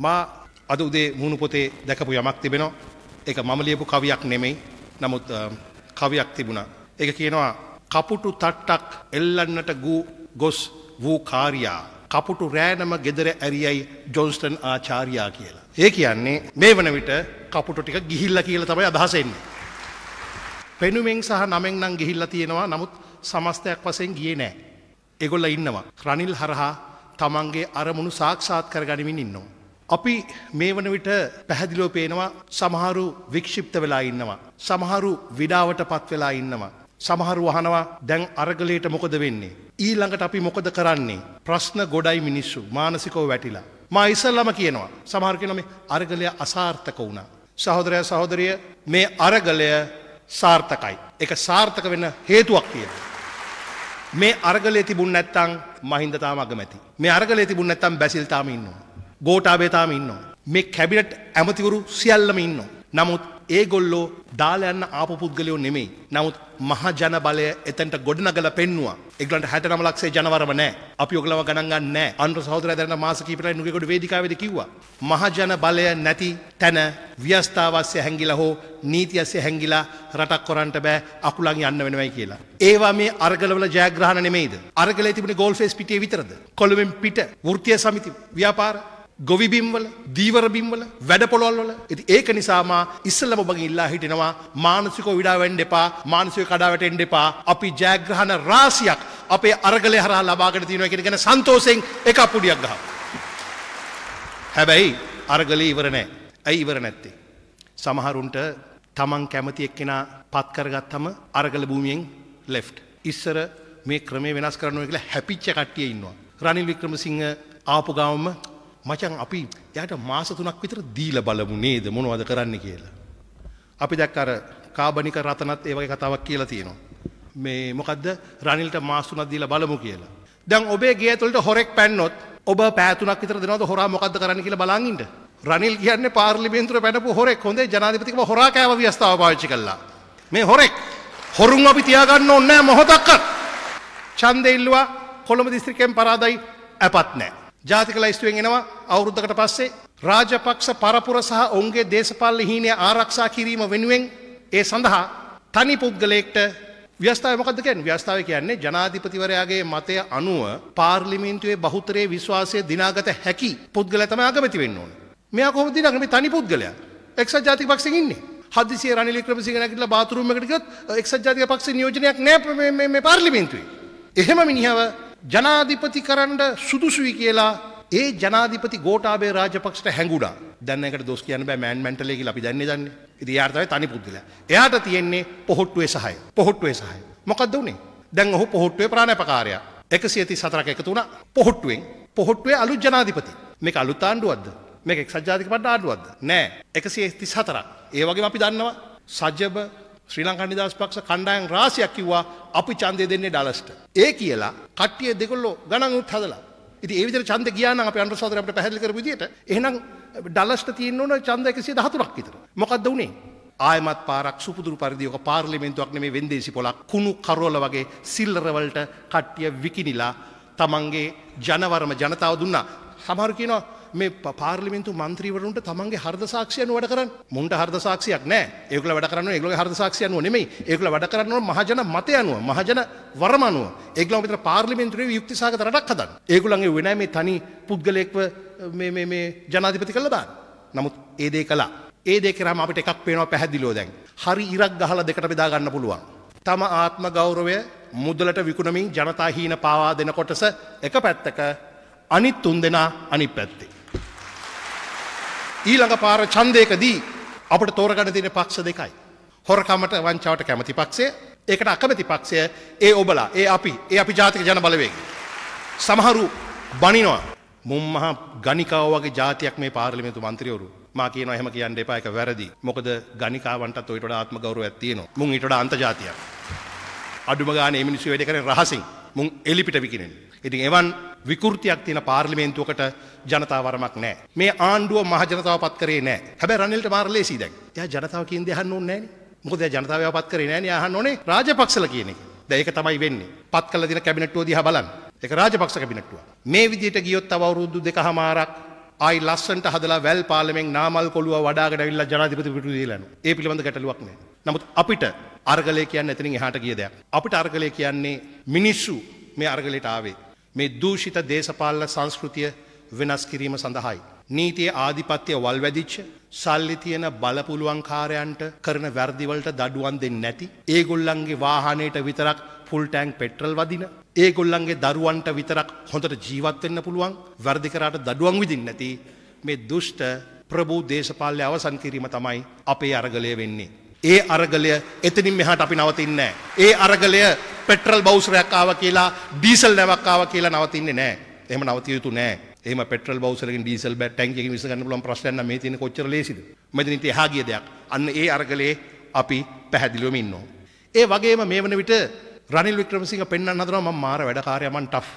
මා අද උදේ මුණු පොතේ දැකපු යමක් තිබෙනවා. ඒක මම ලියපු කවියක් නෙමෙයි. නමුත් කවියක් තිබුණා. ඒක කියනවා කපුටු තට්ටක් එල්ලන්නට ගූ ගොස් වූ කාර්යා කපුටු රෑනම ගෙදර ඇරියයි ජොන්ස්ටන් ආචාර්යා කියලා. ඒ කියන්නේ මේ වන විට කපුටු ටික ගිහිල්ලා කියලා තමයි අදහස එන්නේ. පෙනුමෙන් සහ නමෙන් නම් ගිහිල්ලා තියෙනවා. නමුත් සමස්තයක් වශයෙන් ගියේ නෑ. ඒගොල්ල ඉන්නවා. රනිල් හරහා තමන්ගේ අරමුණු සාක්ෂාත් කරගනිමින් ඉන්නවා. අපි මේ වන විට පැහැදිලෝ පේනවා සමහරු වික්ෂිප්ත වෙලා ඉන්නවා. සමහරු විඩාවට පත් වෙලා ඉන්නවා. සමහරු වහනවා දැන් අරගලයට මොකද වෙන්නේ. ඊළඟට අපි මොකද කරන්නේ. ප්‍රශ්න ගොඩයි මිනිස්සු මානසිකෝ වැටිලා. මා ඉසල්ලම කියනවා සමහර්කනොමේ අරගලය අසාර්ථක වුණා. සහෝදරය සහෝදරිය මේ අරගලය සාර්ථකයි. එක සාර්ථක වෙන හේතුවක් තියෙනවා. මේ අරගලය තිබුණ නැත්තං මහින්දතාම අගමැති. මේ අරගලය තිබුණ නැත්තම් බැසිල්තාම ඉන්නවා. ගෝටාබේතාම ඉන්නවා. මේ කැබිනට් ඇමතිවරු සියල්ලම ඉන්නවා. නමුත් ඒගොල්ලෝ දාලයන්න ආපු පුද්ගලයෝ නෙමෙයි. නමුත් මහ ජන බලය එතැන්ට ගොඩනගල පෙන්නවා. එගලන්ට හැටනම ලක්සේ ජනවරම නෑ අපි ඔගලව ගණන්ගන්න නෑ අන්ු සහෝදර දැන මාසකීපට නුකෙකොට වේදිකාවද කිව්වා. මහජන බලය නැති තැන ව්‍යස්ථාවස්ය හැංගිලා හෝ නීතියස්ය හැංගිලා රටක් කොරන්ට බෑ අකුලන් යන්න වෙනවයි කියලා. ඒවා මේ අර්ගලවල ජයග්‍රහණ නෙමෙයිද. අර්ගල තිබන ගෝල් ෆෙස් පිටිය විතරද. කොළඹෙන් පිට වෘතිය සමිති ව්‍යාපාර ගොවිබිම්වල දීවරබිම්වල වැඩපොළොල්වල ඇති ඒක නිසාම ඉස්සල්ලම බග ඉල්ලා හිටිනවා මානසිකෝ විඩාවෙන්ඩ එපා මානසික කඩාවටෙන්ඩ එපා අපි ජෑග්‍රහණ රාසියක් අපේ අරගල හරා ලබාගට තියනව කියෙන ගැන සන්තෝසයෙන් එක පුඩියක් ගහ. හැබැයි අරගල ඉවරනෑ ඇයි ඉවර නැත්තේ. සමහරුන්ට තමන් කැමති එක්කෙන පත්කරගත්තම අරගල භූමියෙන් ලෙෆ්. ඉස්සර මේ ක්‍රමේ වෙනස් කරනුව කියලා හැපිච්ච කට්ටිය ඉන්නවා. රනිල් වික්‍රමසිංහ ආපු ගවම මචං අපි එයාට මාස තුනක් විතර දීලා බලමු නේද මොනවද කරන්න කියලා. අපි දැක්ක අර කාබනික රතනත් ඒ වගේ කතාවක් කියලා තියෙනවා. මේ මොකද්ද රනිල්ට මාස තුනක් දීලා බලමු කියලා. දැන් ඔබේ ගේ ඇතුළට හොරෙක් පැන්නොත් ඔබ පෑ තුනක් විතර දෙනවද හොරා මොකද්ද කරන්න කියලා බලන් ඉන්න. රනිල් කියන්නේ පාර්ලිමේන්තුවට පැනපු හොරෙක් හොඳේ ජනාධිපතිකම හොරා කෑම ව්‍යවස්ථාව පාවිච්චි කළා. මේ හොරෙක් හොරුන් අපි තියාගන්න ඕනේ නැහැ මොහොතක්වත්. ඡන්දෙ ඉල්ලුවා කොළඹ දිස්ත්‍රික්කයෙන් පරාදයි ඇපත් නැහැ. ජාතික ලයිස්තුවෙන් එනවා අවුරුද්ධකට පස්සේ රාජපක්ෂ පරපුර සහ ඔවුන්ගේ දේශපාලන හීනය ආරක්ෂා කිරීම වෙනුවෙන් ඒ සඳහා තනි පුද්ගලයෙක්ට ව්‍යස්ථාව මොකද කියන්නේ? ව්‍යස්ථාව කියන්නේ ජනාධිපතිවරයාගේ මතය අනුව පාර්ලිමේන්තුවේ බහුතරයේ විශ්වාසය දිනාගත හැකි පුද්ගලයා තමයි අගමැති වෙන්න ඕනේ. මෙයා කොහොමද දිනාගන්නේ? මේ තනි පුද්ගලයා. එක්සත් ජාතික පක්ෂෙන් ඉන්නේ. හදිසියේ රනිල් වික්‍රමසිංහ නැගිටලා බාත් รู ම් එකට ගියොත් එක්සත් ජාතික පක්ෂේ නියෝජනයක් නැහැ මේ මේ පාර්ලිමේන්තුවේ. එහෙම මිනිහව ජනාධිපති කරන්න සුදුසුයි කියලා ඒ ජනාධිපති ගෝටාබේ රාජපක්ෂට හැඟුඩා දැන්නකට දොස් කියන්න බෑ මෑන් මැන්ටලේකි අපි දන්නේ දන්නේ ඉති යාර්තාව තනි පුද්ගල එයාට තියෙන්නේ පොහොට්ටුවේ සහය පොහොට්ටුවේ සහය මොකක්ද වුණේ දැන් ඔහු පොහොට්ටුවේ ප්‍රාණපකාරය එකසිය තිස් හතරක් එකතු වුණා පොහොට්ටුවෙන් පොහොට්ටුවේ අලුත් ජනාධිපති මේක අලුත් ආණ්ඩුවක්ද මේක එක්සත් ජාතික පට ආණ්ඩුවක්ද නෑ එකසිය තිස් හතරක් ඒ වගේම අපි දන්නවා සජබ ශ්‍රී ලංකා නිදහස් පක්ෂ කණ්ඩායම් රාශියක් කිව්වා අපි ඡන්දය දෙන්නේ ඩලස්ට. ඒ කියලා කට්ටිය දෙකොල්ලෝ ගණන් උත් හදලා. ඉතින් ඒ විදිහට ඡන්ද ගියා නම් අපේ අනුරසාදර අපිට පැහැදිලි කරපු විදිහට එහෙනම් ඩලස්ට තියෙන්න ඕන ඡන්ද 113ක් විතර. මොකද්ද උනේ? ආයමත් පාරක් සුපුදුරු පරිදියක පාර්ලිමේන්තුවක් නෙමේ වෙන්දේසි පොලක් කුණු කරවල වගේ සිල්ලර වලට කට්ටිය විකිනිලා තමන්ගේ ජනවර්ම ජනතාව දුන්නා. සමහර කියනවා මේ පාර්ලිමින්තු මන්ත්‍රීවරුන්ට තමන්ගේ හර්ද සාක්ෂයන වැඩ කරන්න මුන්ට හර්ද සාක්ෂයක් නෑ ඒකල වැඩ කරන්න ඒගල හර්ද සාක්ෂයනුව නෙමයි ඒකල වැඩ කරන්නව මහජන මතය අනුව මහජන වර්මනුව ඒගල විතර පාර්ලිමින්තුරේ යුක්තිසාක රටක් හදන්න ඒගුලන්ගේ වෙනෑ මේ තනි පුද්ගලෙක්ව ජනාධිපති කළ දාන්න නමුත් ඒදේ කලා ඒදේ කරම අපට එකක් පේනවා පැහැදිලෝ දැන් හරි ඉරක් ගහල දෙකට බෙදාගන්න පුළුවන් තම ආත්ම ගෞරවය මුදලට විකුණමින් ජනතාහීන පාවා දෙන කොටස එක පැත්තක අනිත් තුන් දෙනා අනිත් පැත්තේ. ඊළඟ පාර චන්දයකදී අපට තෝරගඩ තින පක්ෂ දෙකයි. හොරකමට වංචාවට කැමති පක්ෂය ඒකට අකමැති පක්ෂය ඒ ඔබලා ඒ අපි ඒ අපි ජාතික ජන බලවේග. සමහරු බනිනවා මුම්මහා ගනිකාවගේ ජාතියක් මේ පාර්ලිමේතු මන්ත්‍රියවරු මා කියන හැම කියන්න එපා එක වැරදි. මොකද ගනිකාවන්ටත් ඔයිට ආත්ම ගෞරවයක් තියෙනවා. මුන් ඊට අන්තජාතියක්. අඩුම ගානේ මිනිස්සු වැඩ කරන්නේ රහසින්. මුන් එලිපිට විකිනෙන්නේ. ඉතින් එවන් විකෘතියක් තියෙන පාර්ලිමේන්තුවකට ජනතාවරමක් නෑ. මේ ආණ්ඩුව මහජනතාව පත් කරේ නෑ. හැබැයි රනිල්ට මාර ලේසියි දැන්. එයා ජනතාව කියන දේ අහන්න ඕනේ නෑනේ. මොකද එයා ජනතාව පත් කරේ නෑනේ අහන්න ඕනේ රාජපක්ෂලා කියන එක. දැන් ඒක තමයි වෙන්නේ. පත් කළ දින කැබිනට්ටුව දිහා බලන්න. ඒක රාජපක්ෂ කැබිනට්ටුව. මේ විදිහට ගියොත් තව අවුරුදු දෙකහමාරක් ආයි ලස්සන්ට හදලා වැල් පාලමෙන් නාමල් කොළුව වඩාගෙන ඇවිල්ලා ජනාධිපති පිටු දීලානු. ඒ පිළිබඳ ගැටලුවක් නැහැ. නමුත් අපිට අරගලය කියන්නේ එතනින් එහාට ගිය දෙයක්. අපිට අරගලය කියන්නේ මිනිස්සු මේ අරගලයට ආවේ. මේ දූෂිත දේශපාලන සංස්කෘතිය වෙනස් කිරීම සඳහායි. නීතිය ආධිපත්‍යය වල් වැදිච්ච සල්ලි තියෙන බලපුළුවන්කාරයන්ට කරන වැරදිවලට දඩුවන් දෙන්න නැති. ඒගොල්ලන්ගේ වාහනයට විතරක් ෆුල්ටෑන්ක් පෙට්‍රල් වදින. ඒගොල්ලන්ගේ දරුවන්ට විතරක් හොඳට ජීවත්වෙන්න පුළුවන් වැරදිකරට දඩුවන් විදින් නැති මේ දුෂ්ට ප්‍රභූ දේශපාලය අවසන් කිරීම තමයි අපේ අරගලය වෙන්නේ. ඒ අරගලය එතනින් මෙහාට අපි නවතින්නේ ඒ අරගලය පෙට්‍රල් බෞසරයක් ආව කියලා ඩීසල් නැවක් ආව කියලා නවතින්නේ නැහැ. එහෙම නවතිය යුතු නැහැ. එහෙම පෙට්‍රල් බෞසරකින් ඩීසල් බැට් ටැංකියකින් විස ගන්න පුළුවන් ප්‍රශ්නයක් නම් මේ තියෙන කොච්චර ලේසිද? මෙතන ඉතින් එහා ගිය දෙයක්. අන්න ඒ අරගලයේ අපි පැහැදිලිවම ඉන්නවා. ඒ වගේම මේ වන විට රනිල් වික්‍රමසිංහ පෙන්වන්න හදනවා මම මාර වැඩකාරයා මං ටෆ්.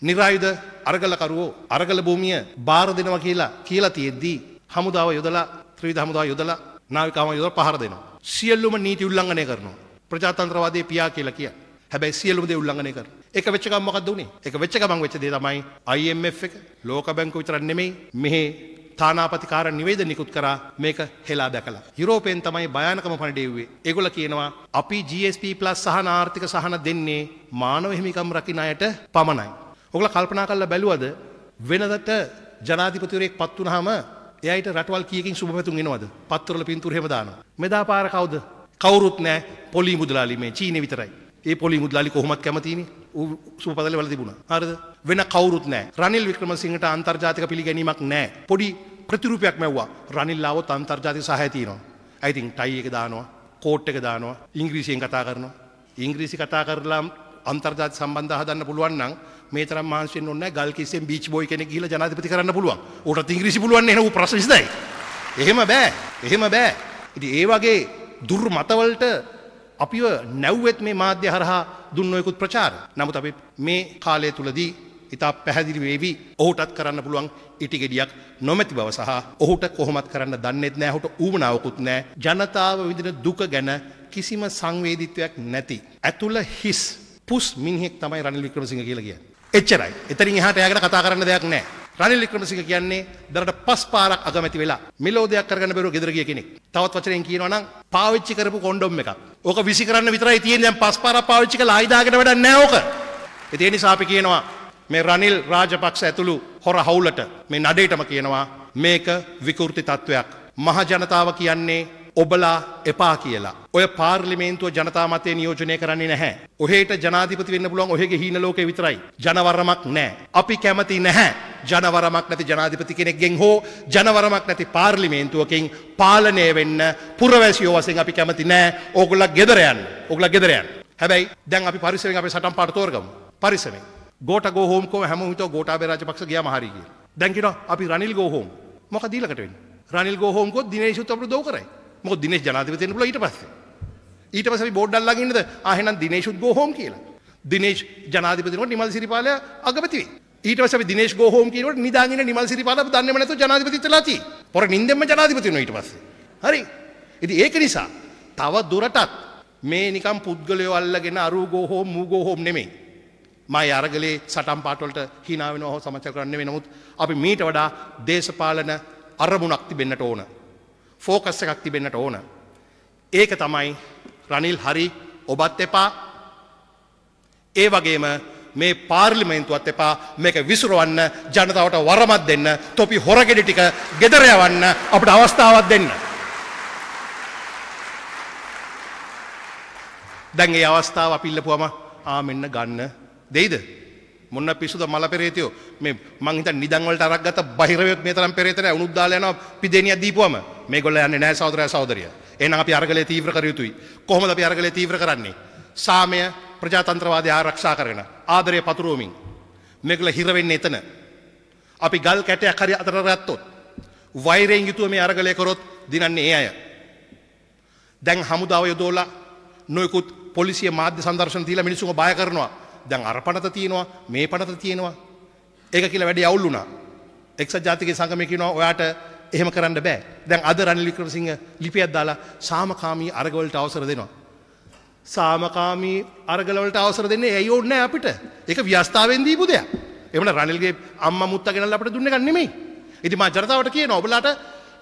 නිරායුධ අරගලකරුවෝ අරගල භූමිය බාර දෙනවා කියලා කියලා තියෙද්දී හමුදාව යොදලා ත්‍රිවිධ හමුදාව යොදලා නාවිකාව යොදලා පහර දෙනවා. සියල්ලුම නීති උල්ලංඝනය කරනවා. ප්‍රජාතන්ත්‍රවාදයේ පියා කියලා කිය. හැබැයි සියලුම දේ උල්ලංඝනය කරනවා. එක වෙච්ච ගමන් මොකද උනේ? එක වෙච්ච ගමන් වෙච්ච දේ තමයි IMF එක ලෝක බැංකුව විතරක් නෙමෙයි මෙහි තානාපතිකාර නිවේද නිකුත් කරා මේක හෙලා දැකලා. යුරෝපයෙන් තමයි භයානකම පණඩෙව්වේ. ඒගොල්ල කියනවා අපි GSP+ සහන ආර්ථික සහන දෙන්නේ මානව හිමිකම් රකින අයට පමණයි. ඔගොල්ලෝ කල්පනා කරලා බැලුවද වෙනදට ජනාධිපතිවරයෙක් පත් වුනහම එයාට රටවල් කීයකින් සුබපැතුම් එනවද? පත්තරවල පින්තූර හැම දානවා. මෙදා පාර කවුද? කවුරුත් නැහැ. පොලි මුදලාලි මේ චීනේ විතරයි. ඒ පොලි මුදලාලි කොහොමත් කැමතිනේ. ඌ සුබපතල වල තිබුණා. හරිද? වෙන කවුරුත් නැහැ. රනිල් වික්‍රමසිංහට අන්තර්ජාතික පිළිගැනීමක් නැහැ. පොඩි ප්‍රතිරූපයක් මැව්වා. රනිල් ආවොත් අන්තර්ජාතික සහාය තියෙනවා. I think ටයි එක දානවා. කෝට් එක දානවා. ඉංග්‍රීසියෙන් කතා කරනවා. ඉංග්‍රීසි කතා කරලා අන්තර්ජාතික සම්බන්ධ හදන්න පුළුවන් නම් මේ තරම් මහන්සියෙන් ඕනේ නැහැ ගල් කිස්සෙන් බීච් බෝයි කෙනෙක් ගිහිල්ලා ජනාධිපති කරන්න පුළුවන්. ඌටත් ඉංග්‍රීසි පුළුවන් නේ එහෙනම් ඌ ප්‍රශ්නයි. එහෙම බෑ. එහෙම බෑ. ඉතින් ඒ වගේ දුර්මතවලට අපිව නැව්වෙත් මේ මාධ්‍ය හරහා දුන්න ඔයකුත් ප්‍රචාර. නමුත් අපි මේ කාලය තුලදී ඉතා පැහැදිලි වේවි ඔහුටත් කරන්න පුළුවන් ඉටිගෙඩියක් නොමැති බව සහ ඔහුට කොහොමත් කරන්න දන්නෙත් නෑ ඔහුට ඌමනාවකුත් නෑ ජනතාව විඳින දුක ගැන කිසිම සංවේදීත්වයක් නැති. ඇතුළ හිස් පුස් මිනිහෙක් තමයි රනිල් වික්‍රමසිංහ කියලා කියන්නේ. එච්චරයි. එතරින් එහාට එයාගෙන කතා කරන්න දෙයක් නැහැ. රනිල් වික්‍රමසිංහ කියන්නේ දරට පස් පාරක් අගමැති වෙලා මෙලෝ දෙයක් කරගන්න බැරුව ගෙදර ගිය කෙනෙක්. තවත් වචනයෙන් කියනවා නම් පාවිච්චි කරපු කොන්ඩොම් එකක්. ඕක විසි කරන්න විතරයි තියෙන්නේ. දැන් පස් පාරක් පාවිච්චි කරලා ආයි දාගෙන වැඩක් නැහැ ඕක. ඒ නිසා අපි කියනවා මේ රනිල් රාජපක්ෂ ඇතුළු හොර හවුලට මේ නඩේටම කියනවා මේක විකෘති තත්වයක්. මහ ජනතාව කියන්නේ ඔබලා එපා කියලා. ඔය පාර්ලිමේන්තුව ජනතා මතේ නියෝජනය කරන්නේ නැහැ. ඔහෙට ජනාධිපති වෙන්න පුළුවන් ඔහෙගේ හීන ලෝකේ විතරයි. ජනවරමක් නැහැ. අපි කැමති නැහැ. ජනවරමක් නැති ජනාධිපති කෙනෙක්ගෙන් හෝ ජනවරමක් නැති පාර්ලිමේන්තුවකින් පාලනය වෙන්න පුරවැසියෝ වශයෙන් අපි කැමති නැහැ. ඕගොල්ලෝ ගෙදර යන්න. ඕගොල්ලෝ ගෙදර යන්න. හැබැයි දැන් අපි පරිසරෙන් අපි සටන් පාට තෝරගමු. පරිසරෙන්. ගෝට ගෝ හෝම් කෝ හැම විට ගෝඨාභය රාජපක්ෂ ගියාම හරියි කියලා. දැන් කියනවා අපි රනිල් ගෝ හෝම්. මොකද ඊළඟට වෙන්නේ? රනිල් ගෝ හෝම් කෝ දිනේෂ් උත්තර දෝ කරයි. මොකද දිනේෂ් ජනාධිපතිවෙන්න පුළුවන් ඊට පස්සේ. ඊට පස්සේ අපි බෝඩ් අල්ලගෙන ඉන්නද? ආ එහෙනම් දිනේෂුත් go home කියලා. දිනේෂ් ජනාධිපතිනකොට නිමල් සිරිපාලයා අගමැති වෙයි. ඊට පස්සේ අපි දිනේෂ් go home කියනකොට නිදාගෙන නිමල් සිරිපාලා අපි දන්නේම නැතුව ජනාධිපතිත්වලා තියෙයි. පොර නින්දෙන්ම ජනාධිපති වෙනවා ඊට පස්සේ. හරි. ඉතින් ඒක නිසා තව දුරටත් මේ නිකම් පුද්ගලයෝ අල්ලගෙන අරූ go home මූ go home නෙමෙයි. මයි අරගලේ සටම් පාටවලට හිනාවෙනවා හෝ සමච්ච කරන්න වෙනමුත් අපි මීට වඩා දේශපාලන අරමුණක් තිබෙන්නට ඕන. ෆෝකස් එකක් තිබෙන්නට ඕන. ඒක තමයි රනිල් හරි ඔබත් එපා ඒ වගේම මේ පාර්ලිමේන්තුවත් එපා මේක විසුරවන්න ජනතාවට වරමත් දෙන්න තොපි හොරගෙඩි ටික ගෙදර යවන්න අපිට අවස්ථාවක් දෙන්න. දැන් ඒ අවස්ථාව අපි ඉල්ලපුවම ආ මෙන්න ගන්න දෙයිද? මොන්න පිසුද මල පෙරේතයෝ මේ මං හිතන්නේ නිදන් වලට අරක් ගත්ත බහිරවයොත් මේ තරම් පෙරේත නැහැ උනුත් දාලා යනවා පිදෙනියක් දීපුවම මේගොල්ලෝ යන්නේ නැහැ සහෝදරයා සහෝදරිය. එහෙනම් අපි අරගලේ තීව්‍ර කර යුතුයි. කොහොමද අපි අරගලේ තීව්‍ර කරන්නේ? සාමය ප්‍රජාතන්ත්‍රවාදය ආරක්ෂා කරගෙන ආදරය පතුරවමින් මේගොල්ල හිර වෙන්නේ එතන. අපි ගල් කැටයක් හරි අතර ගත්තොත් වෛරයෙන් යුතුව මේ අරගලය කරොත් දිනන්නේ ඒ අය. දැන් හමුදාව යොදවලා නොයෙකුත් පොලිසිය මාධ්‍ය සංදර්ශන දීලා මිනිස්සුන්ව බය කරනවා. දැන් අර පනත තියෙනවා මේ පනත තියෙනවා ඒක කියලා වැඩි අවුල් වුණා එක්සත් ජාතික සංගමය කියනවා ඔයාට එහෙම කරන්න බෑ දැන් අද රනිල් වික්‍රමසිංහ ලිපියක් දාලා සාමකාමී අරගවලට අවසර දෙනවා සාමකාමී අරගලවලට අවසර දෙන්නේ ඇයි ඕනේ අපිට ඒක ව්‍යස්ථාවෙන් දීපු දෙයක් එමන රනිල්ගේ අම්මා මුත්තා ගෙනල්ලා අපිට දුන්න එකක් නෙමෙයි ඉතින් මම ජනතාවට කියනවා ඔබලාට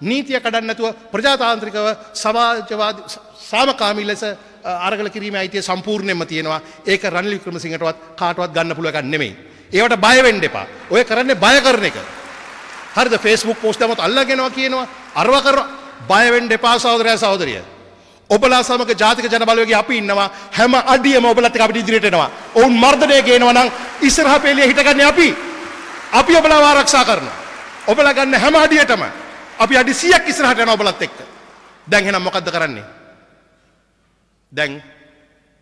නීතිය කඩන්න නැතුව ප්‍රජාතාන්ත්‍රිකව සමාජවාදී සාමකාමී ලෙස අරගල කිරීම අයිතිය සම්පූර්ණයෙන්ම තියෙනවා ඒක රනිල් වික්‍රමසිංහටවත් කාටවත් ගන්න පුළුවන් නෙමෙයි. ඒවට බය වෙන්න එපා. ඔය කරන්නේ බය කරන එක. හරිද Facebook post එකමත් අල්ලගෙනවා කියනවා. අරව කර බය වෙන්න එපා සහෝදරයා සහෝදරිය. ඔබලා සමග ජාතික ජනබලවේගයේ අපි ඉන්නවා. හැම අඩියම ඔබලත් එක්ක අපිට ඉදිරියට එනවා. ඔවුන් මර්ධනය ගේනවා නම් ඉස්සරහ පෙළියේ හිටගන්නේ අපි. අපි ඔබලා ආරක්ෂා කරනවා. ඔබලා ගන්න හැම අඩියටම අපි අඩි 100ක් ඉස්සරහට යනවා ඔබලත් එක්ක. දැන් එහෙනම් මොකද්ද කරන්නේ? දැන්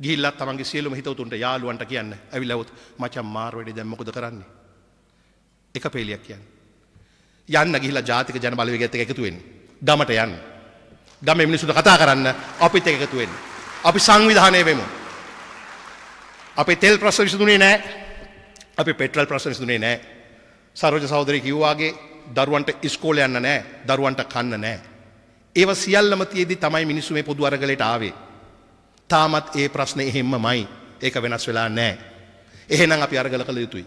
ගිල්ලත් තමන්ගේ සියලුම හිතවතුන්ට යාළුවන්ට කියන්න ඇවිල්ලවොත් මචං මාර වැඩේ දැන් මොකද කරන්නේ එක පේලියක් කියන්න යන්න ගිහිල්ලා ජාතික ජන බලවේගයත් එක්ක එකතු වෙන්න ගමට යන්න ගමේ මිනිස්සුන්ට කතා කරන්න අපිත් එක්ක එකතු වෙන්න අපි සංවිධානය වෙමු අපේ තෙල් ප්‍රශ්න විසඳුනේ නැහැ අපේ පෙට්‍රල් ප්‍රශ්න විසඳුනේ නැහැ සරෝජ සහෝදරය කිව්වාගේ දරුවන්ට ඉස්කෝලේ යන්න නැහැ දරුවන්ට කන්න නැහැ ඒව සියල්ලම තියේදී තමයි මිනිස්සු මේ පොදු අරගලයට ආවේ තාමත් ඒ ප්‍රශ්නේ එහෙම්මමයි. ඒක වෙනස් වෙලා නැහැ. එහෙනම් අපි අරගල කළ යුතුයි.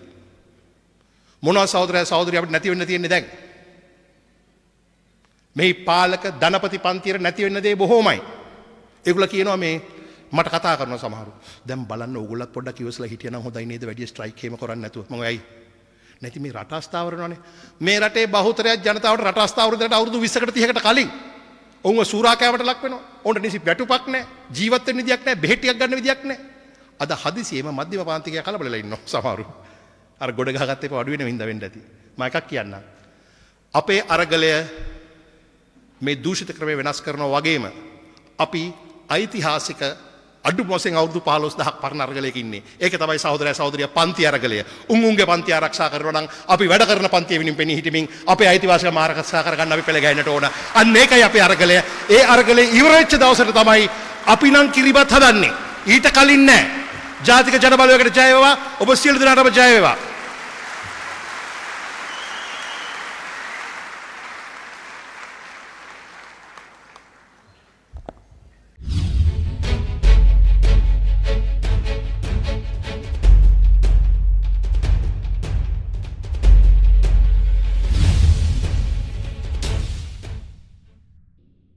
මොනවා සහෝදරය සහෝදරිය අපිට නැති වෙන්න තියෙන්නේ දැන්? මේ පාලක ධනපති පන්තියට නැති වෙන්න දේ බොහෝමයි. ඒගොල්ලෝ කියනවා මේ මට කතා කරන සමහරු. දැන් බලන්න ඕගොල්ලත් පොඩ්ඩක් ඉවසලා හිටියනම් හොඳයි නේද වැඩි ස්ට්‍රයික් එහෙම කරන්නේ නැතුව. මම ඇයි? නැති මේ රට අස්ථාවරණනේ. මේ රටේ බහුතරයක් ජනතාවට රට අස්ථාවරණයට අවුරුදු 20කට 30කට කලින් ඔවුන් සූරාකෑමට ලක් වෙනවා. ඔවුන්ට නිසි වැටුපක් නැහැ. ජීවත් වෙන්න විදියක් නැහැ. බෙහෙත් ටිකක් ගන්න විදියක් නැහැ. අද හදිසියෙම මධ්‍යම පාන්තිකය කලබලලා ඉන්නවා සමහරු. අර ගොඩ ගහගත්ත ඒවා අඩු වෙන වින්ද වෙන්න ඇති. මම එකක් කියන්නම්. අපේ අරගලය මේ දූෂිත ක්‍රමය වෙනස් කරනවා වගේම අපි ඓතිහාසික අඩු පොසෙන් අවුදු පහලොස් දහක් පරණ අර්ගලයකින්නේ ඒක තමයි සහෝදරය සහෝදරිය පන්ති අරගලය උන්ගේ පන්ති ආරක්ෂා කරනවා නම් අපි වැඩ කරන පන්තිය වෙනින් පෙනී හිටමින් අපේ අයිතිවාසිකම් ආරක්ෂා කරගන්න අපි පෙළ ගැහෙන්නට ඕන අන්න ඒකයි අපේ අරගලය ඒ අරගලේ ඉවර වෙච්ච දවසට තමයි අපි නම් කිරිබත් හදන්නේ ඊට කලින් නෑ ජාතික ජනබලවේගයට ජය වේවා ඔබ සියලු දෙනාටම ජය වේවා